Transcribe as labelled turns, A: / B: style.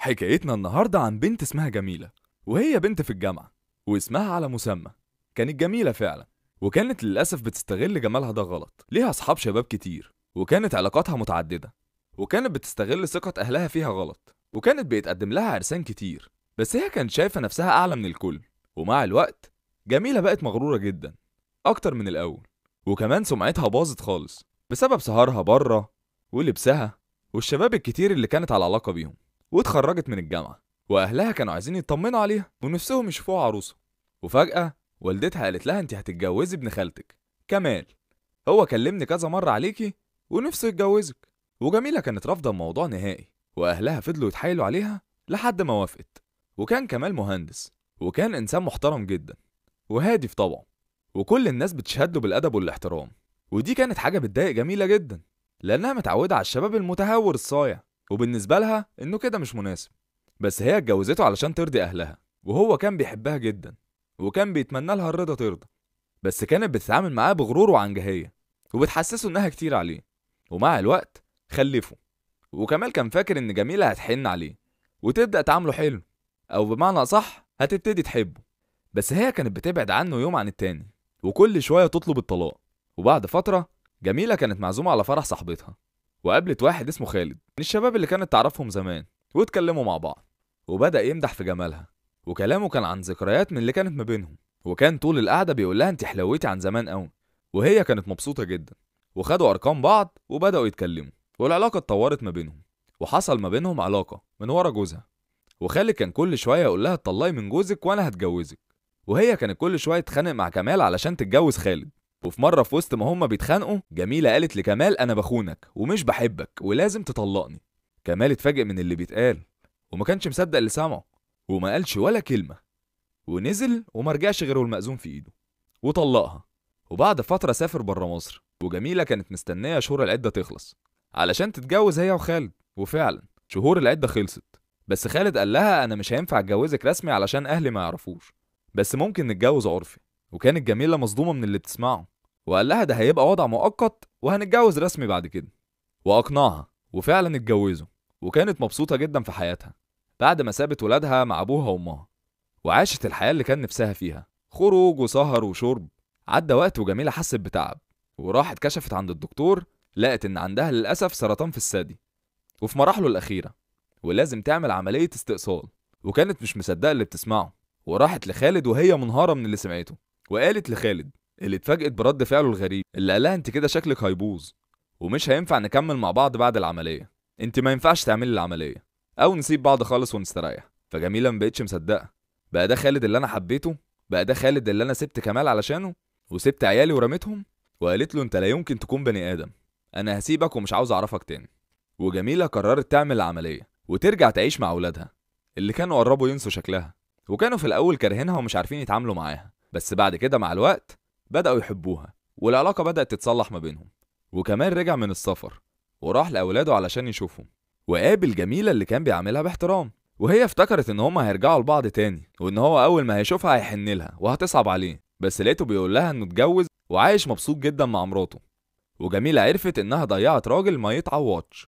A: حكايتنا النهاردة عن بنت اسمها جميلة وهي بنت في الجامعة واسمها على مسمى كانت جميلة فعلا وكانت للأسف بتستغل جمالها ده غلط ليها أصحاب شباب كتير وكانت علاقاتها متعددة وكانت بتستغل ثقة أهلها فيها غلط وكانت بيتقدم لها عرسان كتير بس هي كانت شايفة نفسها أعلى من الكل ومع الوقت جميلة بقت مغرورة جدا أكتر من الأول وكمان سمعتها باظت خالص بسبب سهرها بره ولبسها والشباب الكتير اللي كانت على علاقة بيهم واتخرجت من الجامعة وأهلها كانوا عايزين يطمنوا عليها ونفسهم يشوفوها عروسة وفجأة والدتها قالت لها أنت هتتجوزي ابن خالتك كمال هو كلمني كذا مرة عليكي ونفسه يتجوزك وجميلة كانت رافضة الموضوع نهائي وأهلها فضلوا يتحايلوا عليها لحد ما وافقت وكان كمال مهندس وكان إنسان محترم جدا وهادي في طبعه وكل الناس بتشهد له بالأدب والاحترام ودي كانت حاجة بتضايق جميلة جدا لأنها متعودة على الشباب المتهور الصايع وبالنسبة لها إنه كده مش مناسب بس هي اتجوزته علشان ترضي أهلها وهو كان بيحبها جدا وكان بيتمنى لها الرضا ترضى بس كانت بتتعامل معاه بغرور وعنجهية وبتحسسه إنها كتير عليه ومع الوقت خلفه وكمال كان فاكر إن جميلة هتحن عليه وتبدأ تعامله حلو أو بمعنى أصح هتبتدي تحبه بس هي كانت بتبعد عنه يوم عن التاني وكل شوية تطلب الطلاق وبعد فترة جميلة كانت معزومة على فرح صاحبتها وقابلت واحد اسمه خالد من الشباب اللي كانت تعرفهم زمان واتكلموا مع بعض وبدأ يمدح في جمالها وكلامه كان عن ذكريات من اللي كانت ما بينهم وكان طول القعدة بيقول لها انت حلوتي عن زمان قوي وهي كانت مبسوطة جدا وخدوا أرقام بعض وبدأوا يتكلموا والعلاقة اتطورت ما بينهم وحصل ما بينهم علاقة من ورا جوزها وخالد كان كل شوية يقول لها اتطلقي من جوزك وأنا هتجوزك وهي كانت كل شوية تتخانق مع كمال علشان تتجوز خالد وفي مرة في وسط ما هما بيتخانقوا جميلة قالت لكمال أنا بخونك ومش بحبك ولازم تطلقني كمال اتفاجئ من اللي بيتقال وما كانش مصدق اللي سامعه وما قالش ولا كلمة ونزل وما رجعش غير والمأذون في إيده وطلقها وبعد فترة سافر بره مصر وجميلة كانت مستنية شهور العدة تخلص علشان تتجوز هي وخالد وفعلا شهور العدة خلصت بس خالد قال لها أنا مش هينفع أتجوزك رسمي علشان أهلي ما يعرفوش بس ممكن نتجوز عرفي وكانت جميلة مصدومة من اللي بتسمعه وقال لها ده هيبقى وضع مؤقت وهنتجوز رسمي بعد كده وأقنعها وفعلا اتجوزوا وكانت مبسوطة جدا في حياتها بعد ما سابت ولادها مع أبوها وأمها وعاشت الحياة اللي كان نفسها فيها خروج وسهر وشرب عدى وقت وجميلة حست بتعب وراحت كشفت عند الدكتور لقت إن عندها للأسف سرطان في الثدي وفي مراحله الأخيرة ولازم تعمل عملية استئصال وكانت مش مصدقة اللي بتسمعه وراحت لخالد وهي منهارة من اللي سمعته وقالت لخالد اللي اتفاجئت برد فعله الغريب اللي قالها انت كده شكلك هيبوظ ومش هينفع نكمل مع بعض بعد العمليه انت ما ينفعش تعملي العمليه او نسيب بعض خالص ونستريح فجميله ما بقتش مصدقه بقى ده خالد اللي انا حبيته بقى ده خالد اللي انا سبت كمال علشانه وسبت عيالي ورميتهم وقالت له انت لا يمكن تكون بني ادم انا هسيبك ومش عاوز اعرفك تاني وجميله قررت تعمل العمليه وترجع تعيش مع اولادها اللي كانوا قربوا ينسوا شكلها وكانوا في الاول كارهينها ومش عارفين يتعاملوا معاها بس بعد كده مع الوقت بدأوا يحبوها والعلاقة بدأت تتصلح ما بينهم وكمان رجع من السفر وراح لأولاده علشان يشوفهم وقابل جميلة اللي كان بيعاملها باحترام وهي افتكرت ان هما هيرجعوا لبعض تاني وان هو اول ما هيشوفها هيحن لها وهتصعب عليه بس لقيته بيقول لها انه اتجوز وعايش مبسوط جدا مع مراته وجميلة عرفت انها ضيعت راجل ما يتعوضش